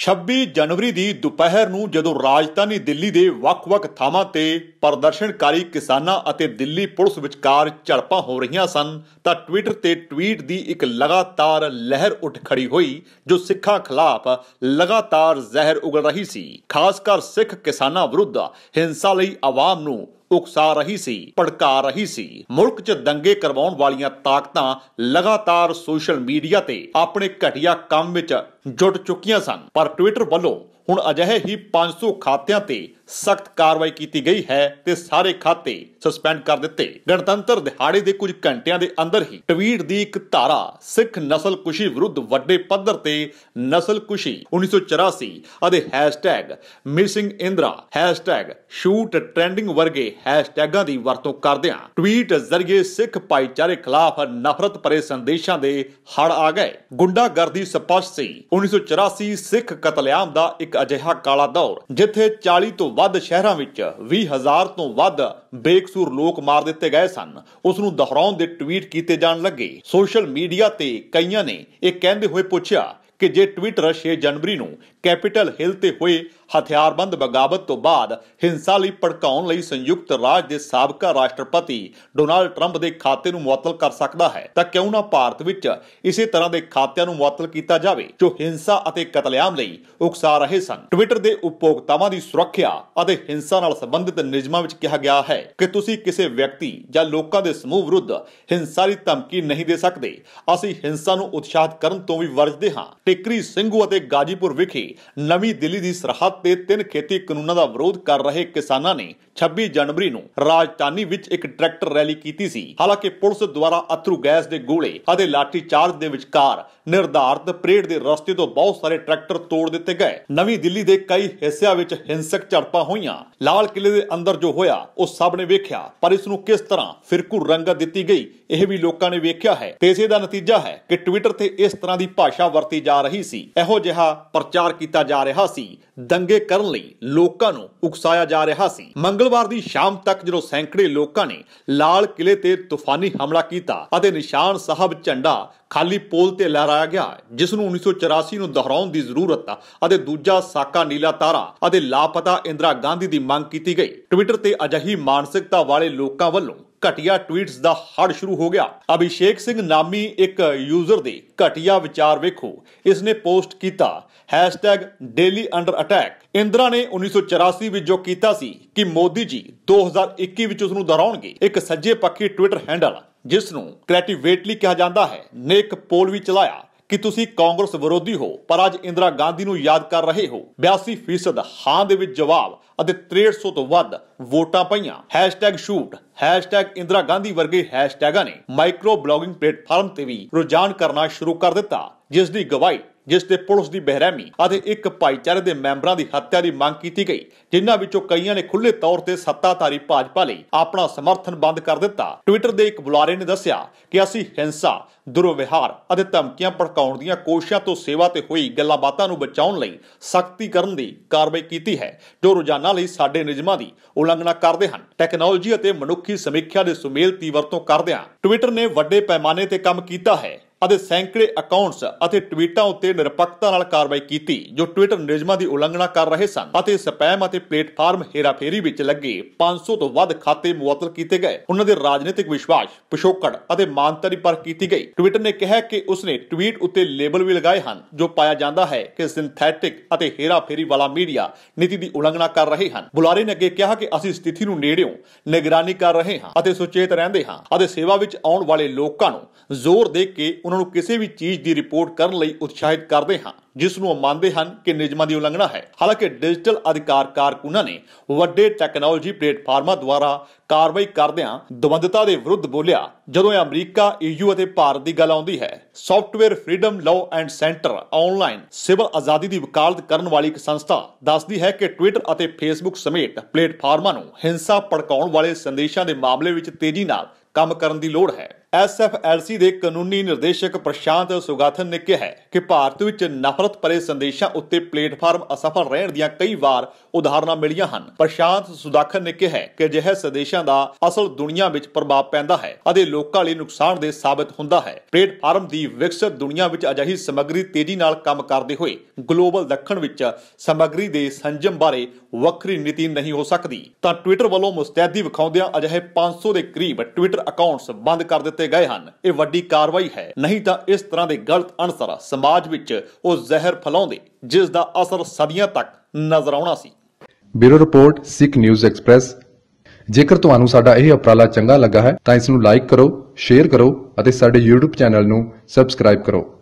26 ਜਨਵਰੀ ਦੀ ਦੁਪਹਿਰ ਨੂੰ ਜਦੋਂ ਰਾਜਧਾਨੀ ਦਿੱਲੀ ਦੇ ਵੱਖ-ਵੱਖ ਥਾਵਾਂ ਤੇ ਪ੍ਰਦਰਸ਼ਨਕਾਰੀ ਕਿਸਾਨਾਂ ਅਤੇ ਦਿੱਲੀ ਪੁਲਿਸ ਵਿਚਕਾਰ ਝੜਪਾਂ ਹੋ ਰਹੀਆਂ ਸਨ ਤਾਂ ਟਵਿੱਟਰ ਤੇ ਟਵੀਟ ਦੀ ਇੱਕ ਲਗਾਤਾਰ ਲਹਿਰ ਉੱਠ ਖੜੀ ਹੋਈ ਜੋ ਸਿੱਖਾਂ ਖਿਲਾਫ ਲਗਾਤਾਰ ਜ਼ਹਿਰ ਉਗਲ ਰਹੀ ਸੀ ਖਾਸ ਕਰ ਸਿੱਖ ਕਿਸਾਨਾਂ ਵਿਰੁੱਧ ਹਿੰਸਾ ਲਈ ਆਵਾਮ ਨੂੰ ਉਕਸਾ ਰਹੀ ਸੀ ਪੜਕਾ ਰਹੀ ਸੀ ਮੁਲਕ 'ਚ ਦੰਗੇ ਕਰਵਾਉਣ ਵਾਲੀਆਂ ਤਾਕਤਾਂ ਲਗਾਤਾਰ ਸੋਸ਼ਲ ਮੀਡੀਆ ਤੇ ਆਪਣੇ ਘਟੀਆ ਕੰਮ ਵਿੱਚ ਜੁੜ ਚੁੱਕੀਆਂ ਸਨ ਪਰ ਟਵਿੱਟਰ ਵੱਲੋਂ ਹੁਣ ਅਜਿਹੇ ਹੀ 500 ਖਾਤਿਆਂ ਤੇ ਸਖਤ ਕਾਰਵਾਈ ਕੀਤੀ ਗਈ ਹੈ ਤੇ ਸਾਰੇ ਖਾਤੇ ਸਸਪੈਂਡ ਕਰ ਦਿੱਤੇ ਗਣਤੰਤਰ ਦਿਹਾੜੇ ਦੇ ਕੁਝ ਘੰਟਿਆਂ ਦੇ ਅੰਦਰ ਹੀ ਟਵੀਟ ਦੀ ਇੱਕ ਧਾਰਾ ਸਿੱਖ ਨਸਲਕੁਸ਼ੀ ਵਿਰੁੱਧ ਵੱਡੇ ਪੱਧਰ ਤੇ ਨਸਲਕੁਸ਼ੀ 1984 ਅਤੇ hashtag hashtag missing Indira shoot trending ਵਰਗੇ ਹੈਸ਼ਟੈਗਾਂ ਦੀ ਵਰਤੋਂ ਕਰਦਿਆਂ ਟਵੀਟ ਜ਼ਰੀਏ ਸਿੱਖ ਭਾਈਚਾਰੇ ਖਿਲਾਫ ਨਫ਼ਰਤ ਭਰੇ ਸੰਦੇਸ਼ਾਂ ਦੇ ਹੜ ਆ ਗਏ ਗੁੰਡਾਗਰਦੀ ਸਪਸ਼ਟ ਸੀ 1984 ਸਿੱਖ ਕਤਲੇਆਮ ਦਾ ਇੱਕ ਅਜਿਹਾ ਕਾਲਾ ਦੌਰ ਜਿੱਥੇ 40 ਤੋਂ ਵੱਧ ਸ਼ਹਿਰਾਂ ਵਿੱਚ 20000 ਤੋਂ ਵੱਧ ਬੇਕਸੂਰ ਲੋਕ ਮਾਰ ਦਿੱਤੇ ਗਏ ਸਨ ਉਸ ਨੂੰ ਦੁਹਰਾਉਣ ਦੇ ਟਵੀਟ ਕੀਤੇ ਜਾਣ ਲੱਗੇ ਸੋਸ਼ਲ ਮੀਡੀਆ ਤੇ ਕਈਆਂ ਨੇ ਇਹ ਕਹਿੰਦੇ ਹੋਏ ਪੁੱਛਿਆ ਕਿ ਜੇ ਟਵਿੱਟਰ 6 ਜਨਵਰੀ ਨੂੰ ਕੈਪੀਟਲ ਹਿੱਲ ਤੇ ਹੋਏ ਹਥਿਆਰਬੰਦ ਬਗਾਵਤ ਤੋਂ ਬਾਅਦ ਹਿੰਸਾ ਲਈ ਭੜਕਾਉਣ ਲਈ ਸੰਯੁਕਤ ਰਾਜ ਦੇ ਸਾਬਕਾ ਰਾਸ਼ਟਰਪਤੀ ਡੋਨਾਲਡ 트ੰਪ ਦੇ ਖਾਤੇ ਨੂੰ ਮੁਅੱਤਲ ਕਰ ਸਕਦਾ ਹੈ ਤਾਂ ਕਿਉਂ ਨਾ ਭਾਰਤ ਵਿੱਚ ਇਸੇ ਤਰ੍ਹਾਂ ਦੇ ਖਾਤਿਆਂ ਨੂੰ ਮੁਅੱਤਲ ਕੀਤਾ ਜਾਵੇ ਜੋ ਹਿੰਸਾ ਅਤੇ ਕਤਲੇਆਮ ਲਈ ਉਕਸਾ ਰਹੇ ਸਨ ਟਵਿੱਟਰ ਦੇ ਉਪਭੋਗਤਾਵਾਂ ਦੀ ਸੁਰੱਖਿਆ ਅਤੇ ਹਿੰਸਾ ਨਾਲ ਸੰਬੰਧਿਤ ਨਿਯਮਾਂ ਵਿੱਚ ਕਿਹਾ ਗਿਆ ਹੈ ਕਿ ਤੁਸੀਂ ਕਿਸੇ ਵਿਅਕਤੀ ਜਾਂ ਲੋਕਾਂ ਦੇ ਸਮੂਹ ਵਿਰੁੱਧ ਹਿੰਸਾ ਦੀ ਧਮਕੀ ਨਹੀਂ ਦੇ ਸਕਦੇ ਅਸੀਂ ਹਿੰਸਾ ਨੂੰ ਉਤਸ਼ਾਹਤ ਕਰਨ ਤੋਂ ਵੀ ਵਰਜਦੇ ਹਾਂ ਟਿਕਰੀ ਸਿੰਘੂ ਅਤੇ ਗਾਜੀਪੁਰ ਵਿਖੇ ਨਵੀਂ ਦਿੱਲੀ ਦੀ ਸਰਹੱਦ ਤੇ ਤਿੰਨ ਖੇਤੀ ਕਾਨੂੰਨਾਂ ਦਾ ਵਿਰੋਧ ਕਰ ਰਹੇ ਕਿਸਾਨਾਂ ਨੇ 26 ਜਨਵਰੀ ਨੂੰ ਰਾਜਧਾਨੀ ਵਿੱਚ ਇੱਕ ਟਰੈਕਟਰ ਰੈਲੀ ਕੀਤੀ ਸੀ ਹਾਲਾਂਕਿ ਪੁਲਿਸ ਦੁਆਰਾ ਅਥਰੂ ਗੈਸ ਦੇ ਗੋਲੇ ਅਤੇ ਲਾਠੀ ਚਾਰਜ ਦੇ ਵਿਚਕਾਰ ਨਿਰਧਾਰਤ ਪਰੇਡ ਦੇ ਰਸਤੇ ਤੋਂ ਬਹੁਤ ਸਾਰੇ ਟਰੈਕਟਰ ਤੋੜ ਦਿੱਤੇ ਗਏ ਨਵੀਂ ਦਿੱਲੀ ਦੇ ਕਈ ਹਿੱਸਿਆਂ ਵਿੱਚ ਹਿੰਸਕ ਝੜਪਾਂ ਹੋਈਆਂ ਲਾਲ ਕਿਲੇ ਦੇ ਅੰਦਰ ਜੋ ਹੋਇਆ ਉਹ ਸਭ ਨੇ ਵੇਖਿਆ ਪਰ ਇਸ ਨੂੰ ਕਿਸ ਤਰ੍ਹਾਂ ਫਿਰਕੂ ਰੰਗਤ ਦਿੱਤੀ ਗਈ ਇਹ ਵੀ ਲੋਕਾਂ ਨੇ ਵੇਖਿਆ ਹੈ ਤੇ ਇਸੇ ਦਾ ਨਤੀਜਾ ਹੈ ਕਿ ਟਵਿੱਟਰ ਤੇ ਇਸ ਤਰ੍ਹਾਂ ਦੀ ਭਾਸ਼ਾ ਵਰਤੀ ਜਾ ਰਹੀ ਸੀ ਇਹੋ ਜਿਹਾ ਪ੍ਰਚਾਰ ਕੀਤਾ ਜਾ ਰਿਹਾ ਸੀ ਦੰਗ ਨੰਗੇ ਕਰਨ ਲਈ ਲੋਕਾਂ ਨੂੰ ਉਕਸਾਇਆ ਜਾ ਰਿਹਾ ਸੀ ਮੰਗਲਵਾਰ ਦੀ ਸ਼ਾਮ ਤੱਕ ਜਦੋਂ ਸੈਂਕੜੇ ਲੋਕਾਂ ਨੇ ਲਾਲ ਕਿਲੇ ਤੇ ਤੂਫਾਨੀ ਹਮਲਾ ਕੀਤਾ ਅਤੇ ਨਿਸ਼ਾਨ ਸਾਹਿਬ ਝੰਡਾ ਖਾਲੀ ਪੋਲ ਤੇ ਲਹਿਰਾਇਆ ਗਿਆ ਜਿਸ ਨੂੰ 1984 ਨੂੰ ਦੁਹਰਾਉਣ ਦੀ ਜ਼ਰੂਰਤ ਅਤੇ ਦੂਜਾ ਸਾਕਾ ਨੀਲਾ ਤਾਰਾ ਅਤੇ ਲਾਪਤਾ ਇੰਦਰਾ ਗਾਂਧੀ ਦੀ ਮੰਗ ਕੀਤੀ ਗਈ ਟਵਿੱਟਰ ਤੇ ਅਜਹੀ ਮਾਨਸਿਕਤਾ ਵਾਲੇ ਲੋਕਾਂ ਵੱਲੋਂ ਘਟੀਆ ਟਵੀਟਸ ਦਾ ਹੜ ਸ਼ੁਰੂ ਹੋ ਗਿਆ ਅਭਿਸ਼ੇਕ ਸਿੰਘ ਨਾਮੀ ਇੱਕ ਯੂਜ਼ਰ ਦੇ ਘਟੀਆ ਵਿਚਾਰ ਵੇਖੋ ਇਸ ਨੇ ਪੋਸਟ ਕੀਤਾ #dailyunderattack ਇੰਦਰਾ ਨੇ 1984 ਵਿੱਚ ਜੋ ਕੀਤਾ ਸੀ ਕਿ ਮੋਦੀ ਜੀ 2021 ਵਿੱਚ ਉਸ ਨੂੰ ਦੁਹਰਾਉਣਗੇ ਇੱਕ ਸੱਜੇ ਪੱਖੀ ਟਵਿੱਟਰ ਹੈਂਡਲ ਜਿਸ ਨੂੰ ਕ੍ਰੀਏਟਿਵਲੀ ਕਿਹਾ ਜਾਂਦਾ ਹੈ ਨੇ ਇੱਕ ਪੋਲ ਵੀ ਚਲਾਇਆ ਕਿ ਤੁਸੀਂ ਕਾਂਗਰਸ ਵਿਰੋਧੀ ਹੋ ਪਰ ਅੱਜ ਇੰਦਰਾ ਗਾਂਧੀ ਨੂੰ ਯਾਦ ਕਰ ਰਹੇ ਹੋ 82% ਹਾਂ ਦੇ ਵਿੱਚ ਜਵਾਬ ਅਤੇ 6300 ਤੋਂ ਵੱਧ ਵੋਟਾਂ ਪਈਆਂ #shoot ਇੰਦਰਾ ਗਾਂਧੀ ਵਰਗੇ ਹੈਸ਼ਟੈਗਾਂ ਨੇ ਮਾਈਕਰੋ ਬਲੌਗਿੰਗ ਪਲੇਟਫਾਰਮ ਤੇ ਵੀ ਰੁਝਾਨ ਕਰਨਾ ਸ਼ੁਰੂ ਕਰ ਦਿੱਤਾ ਜਿਸ ਦੀ ਗਵਾਹੀ ਜਿਸ ਤੇ ਪੁਲਿਸ ਦੀ ਬਹਿਰਮੀ ਅਤੇ ਇੱਕ ਭਾਈਚਾਰੇ ਦੇ ਮੈਂਬਰਾਂ ਦੀ ਹੱਤਿਆ ਦੀ ਮੰਗ ਕੀਤੀ ਗਈ ਜਿਨ੍ਹਾਂ ਵਿੱਚੋਂ ਕਈਆਂ ਨੇ ਖੁੱਲੇ ਤੌਰ ਤੇ ਸੱਤਾਧਾਰੀ ਭਾਜਪਾ ਲਈ ਆਪਣਾ ਸਮਰਥਨ ਬੰਦ ਕਰ ਦਿੱਤਾ ਟਵਿੱਟਰ ਦੇ ਇੱਕ ਬੁਲਾਰੇ ਨੇ ਦੱਸਿਆ ਕਿ ਅਸੀਂ ਹਿੰਸਾ ਦੁਰਵਿਹਾਰ ਅਤੇ ਧਮਕੀਆਂ ਭੜਕਾਉਣ ਦੀਆਂ ਕੋਸ਼ਿਸ਼ਾਂ ਤੋਂ ਸੇਵਾ ਤੇ ਹੋਈ ਗੱਲਾਂ-ਬਾਤਾਂ ਨੂੰ ਬਚਾਉਣ ਲਈ ਸਖਤੀ ਕਰਨ ਦੀ ਕਾਰਵਾਈ ਕੀਤੀ ਹੈ ਜੋ ਰੋਜ਼ਾਨਾ ਲਈ ਸਾਡੇ ਨਿਯਮਾਂ ਦੀ ਉਲੰਘਣਾ ਕਰਦੇ ਹਨ ਟੈਕਨੋਲੋਜੀ ਅਤੇ ਮਨੁੱਖੀ ਸਮੀਖਿਆ ਦੇ ਸੁਮੇਲ ਦੀ ਵਰਤੋਂ ਕਰਦਿਆਂ ਟਵਿੱਟਰ ਨੇ ਵੱਡੇ ਪੈਮਾਨੇ ਤੇ ਕੰਮ ਕੀਤਾ ਹੈ ਅਤੇ ਸੈਂਕੜੇ ਅਕਾਊਂਟਸ ਅਤੇ ਟਵੀਟਾਂ ਉੱਤੇ ਨਿਰਪੱਖਤਾ ਨਾਲ ਕਾਰਵਾਈ ਕੀਤੀ ਜੋ ਟਵਿੱਟਰ ਨਿਯਮਾਂ ਦੀ ਉਲੰਘਣਾ ਕਰ ਰਹੇ ਸਨ ਅਤੇ ਸਪੈਮ ਅਤੇ ਪਲੇਟਫਾਰਮ ਹੇਰਾਫੇਰੀ ਵਿੱਚ ਲੱਗੇ 500 ਤੋਂ ਵੱਧ ਖਾਤੇ ਮੁਅਤਲ ਕੀਤੇ ਗਏ ਉਹਨਾਂ ਦੇ ਰਾਜਨੀਤਿਕ ਵਿਸ਼ਵਾਸ ਪਿਸ਼ੋਕੜ ਅਤੇ ਮਾਨਤਰੀ ਪਰ ਕੀਤੀ ਗਈ ਟਵਿੱਟਰ ਨੇ ਕਿਹਾ ਕਿ ਉਸਨੇ ਟਵੀਟ ਉੱਤੇ ਲੇਬਲ ਵੀ ਲਗਾਏ ਹਨ ਜੋ ਪਾਇਆ ਜਾਂਦਾ ਹੈ ਕਿ ਸਿੰਥੈਟਿਕ ਅਤੇ ਹੇਰਾਫੇਰੀ ਵਾਲਾ ਮੀਡੀਆ ਨੀਤੀ ਦੀ ਉਲੰਘਣਾ ਕਰ ਰਹੇ ਹਨ ਬੁਲਾਰੇ ਨੇ ਅੱਗੇ ਕਿਹਾ ਕਿ ਅਸੀਂ ਸਥਿਤੀ ਨੂੰ ਨੇੜਿਓਂ ਨਿਗਰਾਨੀ ਕਰ ਰਹੇ ਹਾਂ ਅਤੇ ਸੁਚੇਤ ਰਹਿੰਦੇ ਹਾਂ ਅਤੇ ਸੇਵਾ ਵਿੱਚ ਆਉਣ ਵਾਲੇ ਲੋਕਾਂ ਨੂੰ ਜ਼ੋਰ ਦੇ ਕੇ ਉਹਨਾਂ ਨੂੰ ਕਿਸੇ ਵੀ ਚੀਜ਼ ਦੀ ਰਿਪੋਰਟ ਕਰਨ ਲਈ ਉਤਸ਼ਾਹਿਤ ਕਰਦੇ ਹਾਂ ਜਿਸ ਨੂੰ ਉਹ ਮੰਨਦੇ ਹਨ ਕਿ ਨਿਯਮਾਂ ਦੀ ਉਲੰਘਣਾ ਹੈ ਹਾਲਾਂਕਿ ਡਿਜੀਟਲ ਅਧਿਕਾਰ ਕਾਰਕੁਨਾਂ ਨੇ ਵੱਡੇ ਟੈਕਨੋਲੋਜੀ ਪਲੇਟਫਾਰਮਾਂ ਦੁਆਰਾ ਕਾਰਵਾਈ ਕਰਦਿਆਂ ਦਵੰਦਤਾ ਦੇ ਵਿਰੁੱਧ ਬੋਲਿਆ ਜਦੋਂ ਇਹ ਅਮਰੀਕਾ ਈਯੂ ਅਤੇ ਭਾਰਤ ਦੀ ਗੱਲ ਆਉਂਦੀ ਹੈ software freedom law and centre online civil ਆਜ਼ਾਦੀ ਦੀ ਵਕਾਲਤ ਕਰਨ ਵਾਲੀ ਇੱਕ ਸੰਸਥਾ ਦੱਸਦੀ ਹੈ ਕਿ ਟਵਿੱਟਰ ਅਤੇ ਫੇਸਬੁੱਕ ਸਮੇਤ ਪਲੇਟਫਾਰਮਾਂ ਨੂੰ ਹਿੰਸਾ ਭੜਕਾਉਣ ਵਾਲੇ ਸੰਦੇਸ਼ਾਂ ਦੇ ਮਾਮਲੇ ਵਿੱਚ ਤੇਜ਼ੀ ਨਾਲ ਕੰਮ ਕਰਨ ਦੀ ਲੋੜ ਹੈ ਐਸਐਫਐਲਸੀ ਦੇ ਕਾਨੂੰਨੀ ਨਿਰਦੇਸ਼ਕ ਪ੍ਰਸ਼ਾਂਤ ਸੁਗਾਥਨ ਨੇ ਕਿਹਾ ਹੈ ਕਿ ਭਾਰਤ ਵਿੱਚ ਨਫ਼ਰਤ ਸ਼ਰਾਰਤ ਭਰੇ ਸੰਦੇਸ਼ਾਂ ਉੱਤੇ ਪਲੇਟਫਾਰਮ ਅਸਫਲ ਰਹਿਣ ਦੀਆਂ ਕਈ ਵਾਰ ਉਦਾਹਰਨਾਂ ਮਿਲੀਆਂ ਹਨ ਪ੍ਰਸ਼ਾਂਤ ਸੁਦਾਖਰ ਨੇ ਕਿਹਾ ਕਿ ਜਿਹੇ ਸੰਦੇਸ਼ਾਂ ਦਾ ਅਸਲ ਦੁਨੀਆ ਵਿੱਚ ਪ੍ਰਭਾਵ ਪੈਂਦਾ ਹੈ ਅਤੇ ਲੋਕਾਂ ਲਈ ਨੁਕਸਾਨ ਦੇ ਸਾਬਤ ਹੁੰਦਾ ਹੈ ਪਲੇਟਫਾਰਮ ਦੀ ਵਿਕਸਿਤ ਦੁਨੀਆ ਵਿੱਚ ਅਜਿਹੀ ਸਮੱਗਰੀ ਤੇਜ਼ੀ ਨਾਲ ਕੰਮ ਕਰਦੇ ਹੋਏ ਗਲੋਬਲ ਦੱਖਣ ਵਿੱਚ ਸਮੱਗਰੀ ਦੇ ਸੰਜਮ ਬਾਰੇ ਵੱਖਰੀ ਨੀਤੀ ਨਹੀਂ ਹੋ ਸਕਦੀ ਤਾਂ ਟਵਿੱਟਰ ਵੱਲੋਂ ਮੁਸਤੈਦੀ ਵਿਖਾਉਂਦਿਆਂ ਅਜਿਹੇ 500 ਦੇ ਕਰੀਬ ਟਵਿੱਟਰ ਅਕਾਊਂਟਸ ਬੰਦ ਕਰ ਦਿੱਤੇ ਗਏ ਹਨ ਇਹ ਵੱਡੀ ਕਾਰਵਾਈ ਹੈ ਨਹੀਂ ਤਾਂ ਇਸ ਤਰ੍ਹਾਂ ਦੇ ਗਲਤ ਅਨਸਰ ਸਮਾਜ ਵਿੱਚ ਉਹ ਜ਼ਹਿਰ ਫਲਾਉਂਦੇ ਜਿਸ ਦਾ ਅਸਰ ਸਦੀਆਂ ਤੱਕ ਨਜ਼ਰ ਆਉਣਾ ਸੀ bureau report Sikh news express ਜੇਕਰ ਤੁਹਾਨੂੰ ਸਾਡਾ ਇਹ ਉਪਰਾਲਾ ਚੰਗਾ ਲੱਗਾ ਹੈ ਤਾਂ ਇਸ ਨੂੰ ਲਾਈਕ ਕਰੋ ਸ਼ੇਅਰ ਕਰੋ ਅਤੇ ਸਾਡੇ YouTube ਚੈਨਲ ਨੂੰ ਸਬਸਕ੍ਰਾਈਬ ਕਰੋ